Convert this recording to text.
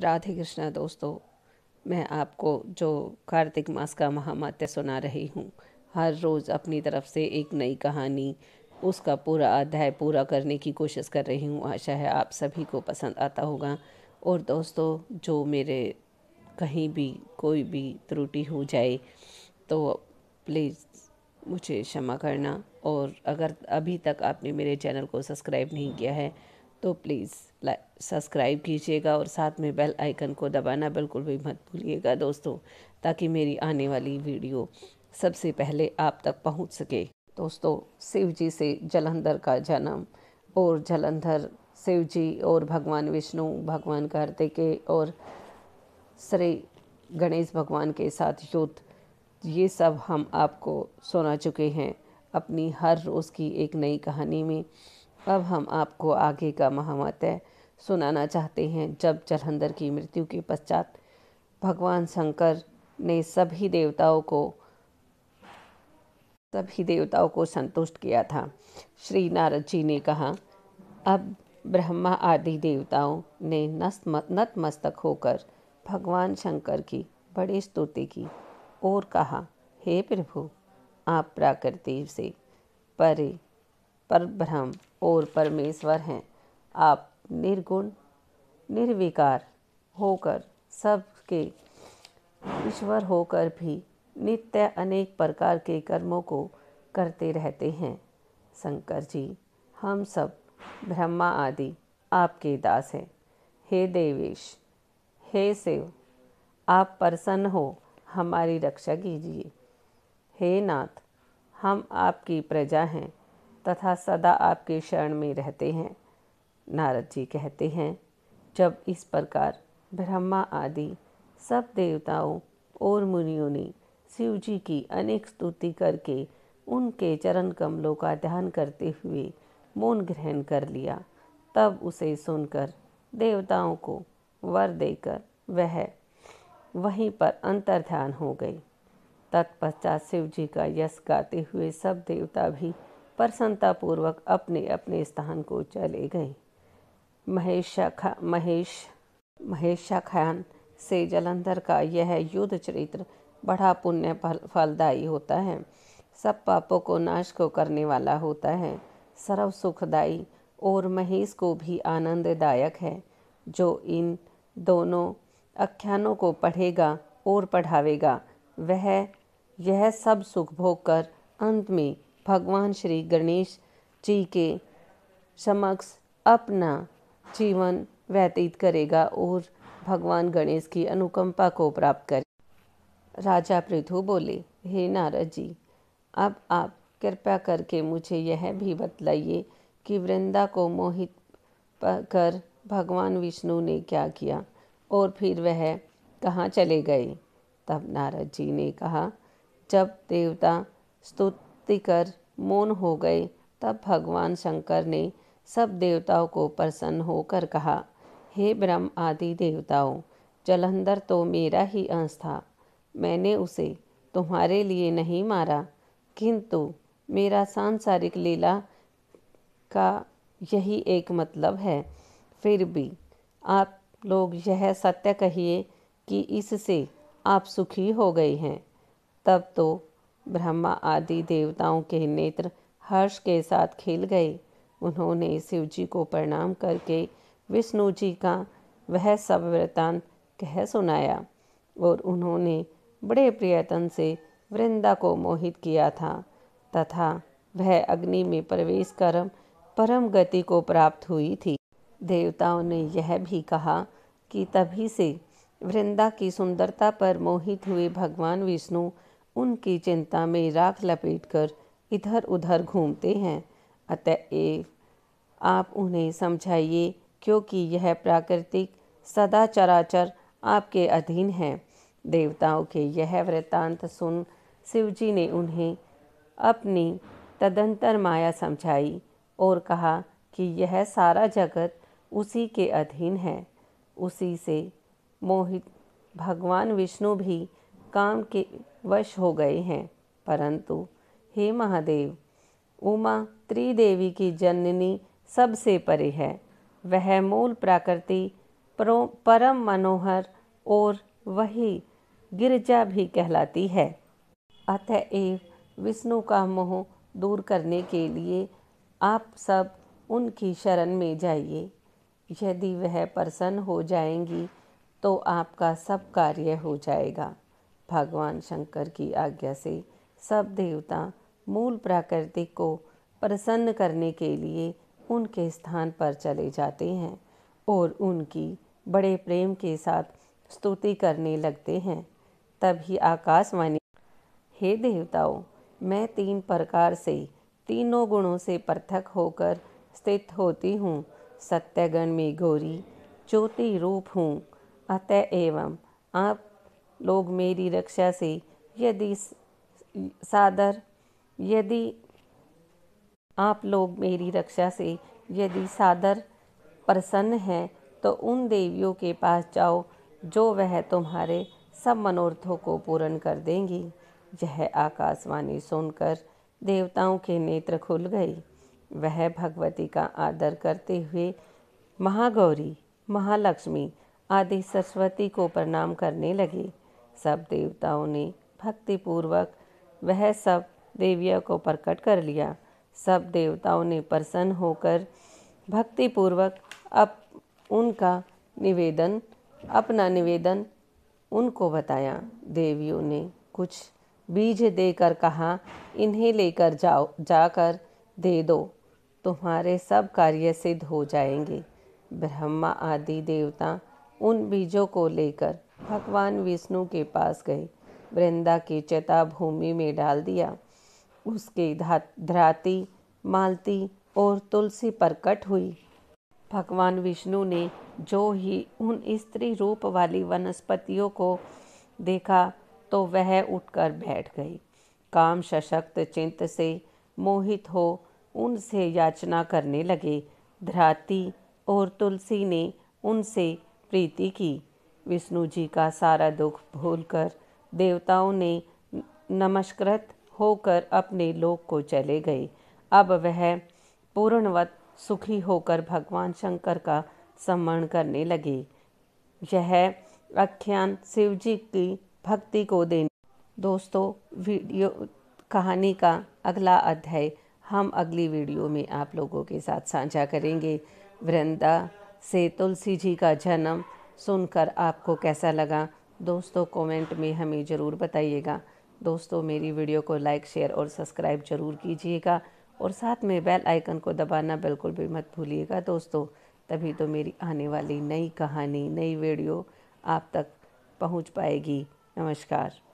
राधे कृष्णा दोस्तों मैं आपको जो कार्तिक मास का महामात्य सुना रही हूँ हर रोज़ अपनी तरफ से एक नई कहानी उसका पूरा अध्याय पूरा करने की कोशिश कर रही हूँ आशा है आप सभी को पसंद आता होगा और दोस्तों जो मेरे कहीं भी कोई भी त्रुटि हो जाए तो प्लीज़ मुझे क्षमा करना और अगर अभी तक आपने मेरे चैनल को सब्सक्राइब नहीं किया है तो प्लीज़ लाइक सब्सक्राइब कीजिएगा और साथ में बेल आइकन को दबाना बिल्कुल भी मत भूलिएगा दोस्तों ताकि मेरी आने वाली वीडियो सबसे पहले आप तक पहुंच सके दोस्तों शिव जी से जलंधर का जन्म और जलंधर शिव जी और भगवान विष्णु भगवान कार्तिकेय और श्री गणेश भगवान के साथ युद्ध ये सब हम आपको सुना चुके हैं अपनी हर रोज़ की एक नई कहानी में अब हम आपको आगे का महामतय सुनाना चाहते हैं जब जलंधर की मृत्यु के पश्चात भगवान शंकर ने सभी देवताओं को सभी देवताओं को संतुष्ट किया था श्री नारद जी ने कहा अब ब्रह्मा आदि देवताओं ने नतमस्तक होकर भगवान शंकर की बड़ी स्तुति की और कहा हे प्रभु आप प्राकृति से परे पर ब्रह्म और परमेश्वर हैं आप निर्गुण निर्विकार होकर सबके ईश्वर होकर भी नित्य अनेक प्रकार के कर्मों को करते रहते हैं शंकर जी हम सब ब्रह्मा आदि आपके दास हैं हे देवेश हे शिव आप प्रसन्न हो हमारी रक्षा कीजिए हे नाथ हम आपकी प्रजा हैं तथा सदा आपके शरण में रहते हैं नारद जी कहते हैं जब इस प्रकार ब्रह्मा आदि सब देवताओं और मुनियों ने शिव जी की अनेक स्तुति करके उनके चरण कमलों का ध्यान करते हुए मौन ग्रहण कर लिया तब उसे सुनकर देवताओं को वर देकर वह वहीं पर अंतर ध्यान हो गई तत्पश्चात शिव जी का यश गाते हुए सब देवता भी प्रसन्नतापूर्वक अपने अपने स्थान को चले गए महेश महेश महेश खान से जलंधर का यह युद्ध चरित्र बड़ा पुण्य फलदायी होता है सब पापों को नाश को करने वाला होता है सर्व सुखदायी और महेश को भी आनंददायक है जो इन दोनों आख्यानों को पढ़ेगा और पढ़ावेगा वह यह सब सुख भोग कर अंत में भगवान श्री गणेश जी के समक्ष अपना जीवन व्यतीत करेगा और भगवान गणेश की अनुकंपा को प्राप्त करे राजा पृथु बोले हे नारद जी अब आप कृपया करके मुझे यह भी बतलाइए कि वृंदा को मोहित कर भगवान विष्णु ने क्या किया और फिर वह कहाँ चले गए तब नारद जी ने कहा जब देवता स्तुत स्तुति कर मौन हो गए तब भगवान शंकर ने सब देवताओं को प्रसन्न होकर कहा हे ब्रह्म आदि देवताओं जलंधर तो मेरा ही अंश था मैंने उसे तुम्हारे लिए नहीं मारा किंतु मेरा सांसारिक लीला का यही एक मतलब है फिर भी आप लोग यह सत्य कहिए कि इससे आप सुखी हो गए हैं तब तो ब्रह्मा आदि देवताओं के नेत्र हर्ष के साथ खिल गए उन्होंने शिव जी को प्रणाम करके विष्णु जी का वह सब वृतान कह सुनाया और उन्होंने बड़े प्रयत्न से वृंदा को मोहित किया था तथा वह अग्नि में प्रवेश कर परम गति को प्राप्त हुई थी देवताओं ने यह भी कहा कि तभी से वृंदा की सुंदरता पर मोहित हुए भगवान विष्णु उनकी चिंता में राख लपेट कर इधर उधर घूमते हैं अतएव आप उन्हें समझाइए क्योंकि यह प्राकृतिक सदा चराचर आपके अधीन है देवताओं के यह वृत्तांत सुन शिवजी ने उन्हें अपनी तदंतर माया समझाई और कहा कि यह सारा जगत उसी के अधीन है उसी से मोहित भगवान विष्णु भी काम के वश हो गए हैं परंतु हे महादेव उमा त्रिदेवी की जननी सबसे परे है वह मूल प्राकृति परम मनोहर और वही गिरजा भी कहलाती है अतएव विष्णु का मोह दूर करने के लिए आप सब उनकी शरण में जाइए यदि वह प्रसन्न हो जाएंगी तो आपका सब कार्य हो जाएगा भगवान शंकर की आज्ञा से सब देवता मूल प्राकृतिक को प्रसन्न करने के लिए उनके स्थान पर चले जाते हैं और उनकी बड़े प्रेम के साथ स्तुति करने लगते हैं तभी आकाशवाणी हे देवताओं मैं तीन प्रकार से तीनों गुणों से पृथक होकर स्थित होती हूँ सत्यगण में गौरी ज्योति रूप हूँ अतः एवं आप लोग मेरी रक्षा से यदि सादर यदि आप लोग मेरी रक्षा से यदि सादर प्रसन्न हैं तो उन देवियों के पास जाओ जो वह तुम्हारे सब मनोरथों को पूर्ण कर देंगी यह आकाशवाणी सुनकर देवताओं के नेत्र खुल गई वह भगवती का आदर करते हुए महागौरी महालक्ष्मी आदि सरस्वती को प्रणाम करने लगे सब देवताओं ने भक्तिपूर्वक वह सब देविया को प्रकट कर लिया सब देवताओं ने प्रसन्न होकर भक्तिपूर्वक अब उनका निवेदन अपना निवेदन उनको बताया देवियों ने कुछ बीज देकर कहा इन्हें लेकर जाओ जाकर दे दो तुम्हारे सब कार्य सिद्ध हो जाएंगे ब्रह्मा आदि देवता उन बीजों को लेकर भगवान विष्णु के पास गए वृंदा की चता भूमि में डाल दिया उसकी धराती मालती और तुलसी प्रकट हुई भगवान विष्णु ने जो ही उन स्त्री रूप वाली वनस्पतियों को देखा तो वह उठकर बैठ गई काम सशक्त चिंत से मोहित हो उनसे याचना करने लगे धराती और तुलसी ने उनसे प्रीति की विष्णु जी का सारा दुख भूलकर देवताओं ने नमस्कृत होकर अपने लोक को चले गए अब वह पूर्णवत सुखी होकर भगवान शंकर का सम्मान करने लगे यह आख्यान शिव जी की भक्ति को देने दोस्तों वीडियो कहानी का अगला अध्याय हम अगली वीडियो में आप लोगों के साथ साझा करेंगे वृंदा से तुलसी जी का जन्म सुनकर आपको कैसा लगा दोस्तों कमेंट में हमें ज़रूर बताइएगा दोस्तों मेरी वीडियो को लाइक शेयर और सब्सक्राइब ज़रूर कीजिएगा और साथ में बेल आइकन को दबाना बिल्कुल भी मत भूलिएगा दोस्तों तभी तो मेरी आने वाली नई कहानी नई वीडियो आप तक पहुंच पाएगी नमस्कार